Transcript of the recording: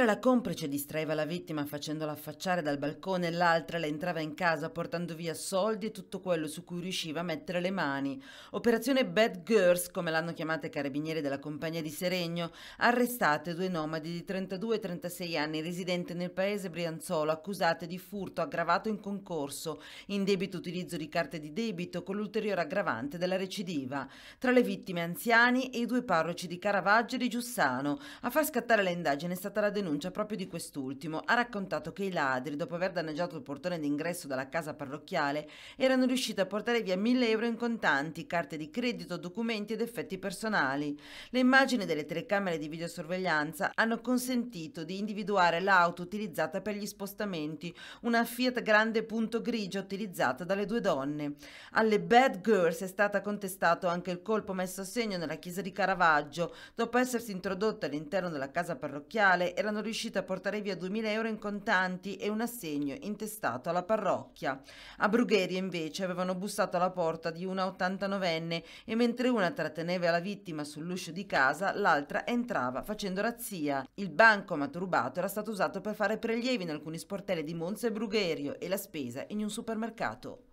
Mentre la complice distraeva la vittima facendola affacciare dal balcone, l'altra le entrava in casa portando via soldi e tutto quello su cui riusciva a mettere le mani. Operazione Bad Girls, come l'hanno chiamata i carabinieri della compagnia di Seregno, arrestate due nomadi di 32 e 36 anni residenti nel paese Brianzolo accusate di furto aggravato in concorso, indebito utilizzo di carte di debito con l'ulteriore aggravante della recidiva. Tra le vittime anziani e i due parroci di Caravaggio e di Giussano. A far scattare le indagini è stata la denuncia denuncia proprio di quest'ultimo ha raccontato che i ladri, dopo aver danneggiato il portone d'ingresso dalla casa parrocchiale, erano riusciti a portare via 1000 euro in contanti, carte di credito, documenti ed effetti personali. Le immagini delle telecamere di videosorveglianza hanno consentito di individuare l'auto utilizzata per gli spostamenti, una Fiat Grande Punto Grigio utilizzata dalle due donne. Alle Bad Girls è stato contestato anche il colpo messo a segno nella chiesa di Caravaggio, dopo essersi introdotta all'interno della casa parrocchiale erano sono riuscita a portare via 2000 euro in contanti e un assegno intestato alla parrocchia. A Brugheria invece avevano bussato alla porta di una 89enne e mentre una tratteneva la vittima sull'uscio di casa, l'altra entrava facendo razzia. Il bancomat rubato era stato usato per fare prelievi in alcuni sportelli di Monza e Brugherio e la spesa in un supermercato.